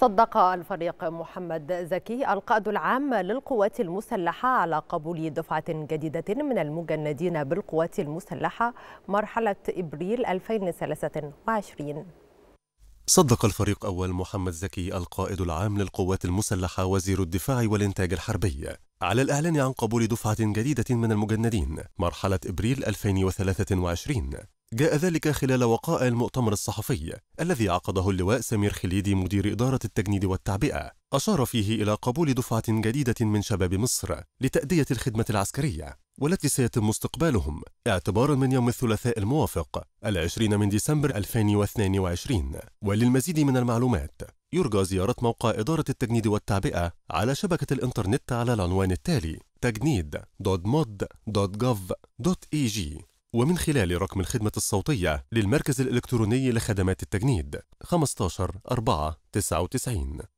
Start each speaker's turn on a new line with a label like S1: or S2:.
S1: صدق الفريق محمد زكي القائد العام للقوات المسلحة على قبول دفعة جديدة من المجندين بالقوات المسلحة مرحلة إبريل 2023
S2: صدق الفريق أول محمد زكي القائد العام للقوات المسلحة وزير الدفاع والإنتاج الحربي على الإعلان عن قبول دفعة جديدة من المجندين مرحلة إبريل 2023 جاء ذلك خلال وقائع المؤتمر الصحفي الذي عقده اللواء سمير خليدي مدير إدارة التجنيد والتعبئة أشار فيه إلى قبول دفعة جديدة من شباب مصر لتأدية الخدمة العسكرية والتي سيتم استقبالهم اعتبارا من يوم الثلاثاء الموافق العشرين من ديسمبر 2022 وللمزيد من المعلومات يرجى زيارة موقع إدارة التجنيد والتعبئة على شبكة الإنترنت على العنوان التالي تجنيد.mod.gov.eg ومن خلال رقم الخدمة الصوتية للمركز الإلكتروني لخدمات التجنيد 15 4 99